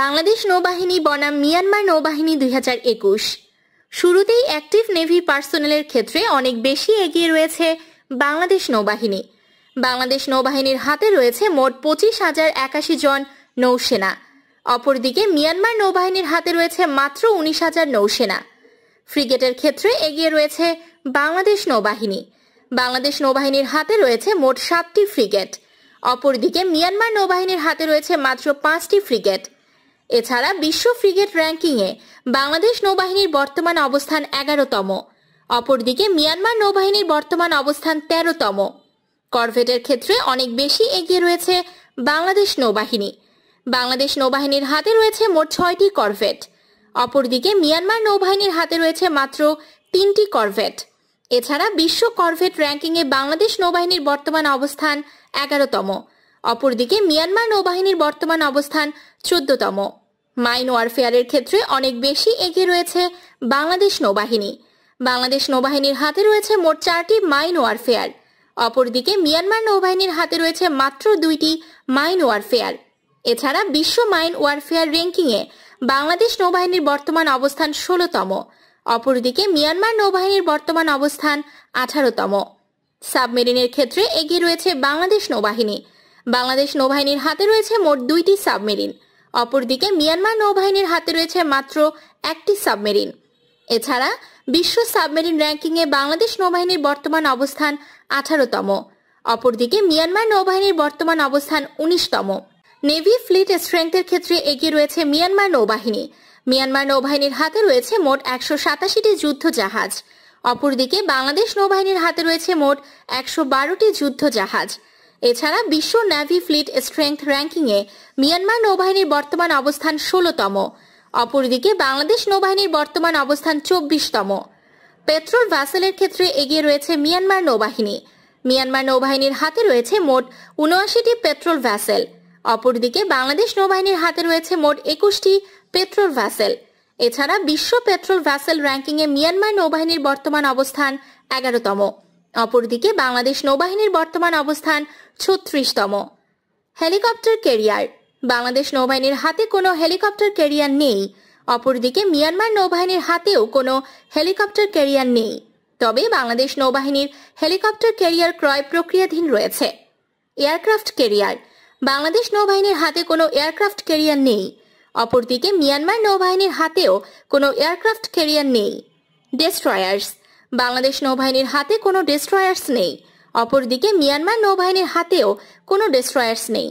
বাংলাদেশ নৌবাহিনী বনাম মিয়ানমার নৌবাহিনী দুই শুরুতেই অ্যাক্টিভ নেভি পার্সোনেলের ক্ষেত্রে অনেক বেশি এগিয়ে রয়েছে বাংলাদেশ নৌবাহিনী বাংলাদেশ নৌবাহিনীর হাতে রয়েছে মোট পঁচিশ হাজার একাশি জন নৌসেনা অপরদিকে মিয়ানমার নৌবাহিনীর হাতে রয়েছে মাত্র উনিশ হাজার নৌসেনা ফ্রিগেটের ক্ষেত্রে এগিয়ে রয়েছে বাংলাদেশ নৌবাহিনী বাংলাদেশ নৌবাহিনীর হাতে রয়েছে মোট সাতটি ফ্রিগেট অপরদিকে মিয়ানমার নৌবাহিনীর হাতে রয়েছে মাত্র পাঁচটি ফ্রিগেট এছাড়া বিশ্ব ফ্রিগেট র্যাঙ্কিংয়ে বাংলাদেশ নৌবাহিনীর বর্তমান অবস্থান এগারোতম অপরদিকে মিয়ানমার নৌবাহিনীর বর্তমান অবস্থান তেরোতম করভেটের ক্ষেত্রে অনেক বেশি এগিয়ে রয়েছে বাংলাদেশ নৌবাহিনী বাংলাদেশ নৌবাহিনীর হাতে রয়েছে মোট ছয়টি করভেট অপরদিকে মিয়ানমার নৌবাহিনীর হাতে রয়েছে মাত্র তিনটি করভেট এছাড়া বিশ্ব করভেট র্যাঙ্কিংয়ে বাংলাদেশ নৌবাহিনীর বর্তমান অবস্থান এগারোতম অপরদিকে মিয়ানমার নৌবাহিনীর বর্তমান অবস্থান চোদ্দতম মাইন ওয়ারফেয়ারের ক্ষেত্রে অনেক বেশি এগিয়ে রয়েছে বাংলাদেশ নৌবাহিনী বাংলাদেশ নৌবাহিনীর হাতে রয়েছে মোট চারটি মাইন ওয়ারফেয়ার অপরদিকে মিয়ানমার নৌবাহিনীর হাতে রয়েছে মাত্র দুইটি মাইন ওয়ারফেয়ার এছাড়া বিশ্ব মাইন ওয়ারফেয়ার র্যাঙ্কিংয়ে বাংলাদেশ নৌবাহিনীর বর্তমান অবস্থান ষোলোতম অপরদিকে মিয়ানমার নৌবাহিনীর বর্তমান অবস্থান আঠারোতম সাবমেরিনের ক্ষেত্রে এগিয়ে রয়েছে বাংলাদেশ নৌবাহিনী বাংলাদেশ নৌবাহিনীর হাতে রয়েছে মোট দুইটি সাবমেরিন অপরদিকে মিয়ানমার নৌবাহিনীর হাতে রয়েছে মাত্র একটি সাবমেরিন এছাড়া বিশ্ব সাবমেরিন র্যাঙ্কিংয়ে বাংলাদেশ নৌবাহিনীর বর্তমান অবস্থান আঠারোতম অপরদিকে মিয়ানমার নৌবাহিনীর বর্তমান অবস্থান উনিশতম নেভি ফ্লিট স্ট্রেংথের ক্ষেত্রে এগিয়ে রয়েছে মিয়ানমার নৌবাহিনী মিয়ানমার নৌবাহিনীর হাতে রয়েছে মোট একশো সাতাশিটি যুদ্ধ জাহাজ অপরদিকে বাংলাদেশ নৌবাহিনীর হাতে রয়েছে মোট একশো বারোটি যুদ্ধ জাহাজ এছাড়া বিশ্ব ন্যাভি ফ্লিট স্ট্রেংথ র্যাঙ্কিংয়ে মিয়ানমার নৌবাহিনীর বর্তমান অবস্থান ষোলোতম অপরদিকে বাংলাদেশ নৌবাহিনীর বর্তমান অবস্থান চব্বিশতম পেট্রোল ভ্যাসেলের ক্ষেত্রে এগিয়ে রয়েছে মিয়ানমার নৌবাহিনী মিয়ানমার নৌবাহিনীর হাতে রয়েছে মোট উনআশিটি পেট্রোল ভ্যাসেল অপরদিকে বাংলাদেশ নৌবাহিনীর হাতে রয়েছে মোট একুশটি পেট্রোল ভ্যাসেল এছাড়া বিশ্ব পেট্রোল ভ্যাসেল র্যাঙ্কিংয়ে মিয়ানমার নৌবাহিনীর বর্তমান অবস্থান এগারোতম অপরদিকে বাংলাদেশ নৌবাহিনীর বর্তমান অবস্থান ছত্রিশতম হেলিকপ্টার ক্যারিয়ার বাংলাদেশ নৌবাহিনীর হাতে কোনো হেলিকপ্টার ক্যারিয়ার নেই অপরদিকে মিয়ানমার নৌবাহিনীর হাতেও কোনো হেলিকপ্টার ক্যারিয়ার নেই তবে বাংলাদেশ নৌবাহিনীর হেলিকপ্টার ক্যারিয়ার ক্রয় প্রক্রিয়াধীন রয়েছে এয়ারক্রাফট ক্যারিয়ার বাংলাদেশ নৌবাহিনীর হাতে কোনো এয়ারক্রাফট ক্যারিয়ার নেই অপরদিকে মিয়ানমার নৌবাহিনীর হাতেও কোনো এয়ারক্রাফট ক্যারিয়ার নেই ডেস্ট্রয়ার্স বাংলাদেশ নৌবাহিনীর হাতে কোনো ডেস্ট্রয়ার্স নেই অপরদিকে মিয়ানমার নৌবাহিনীর হাতেও কোনো ডেস্ট্রয়ার্স নেই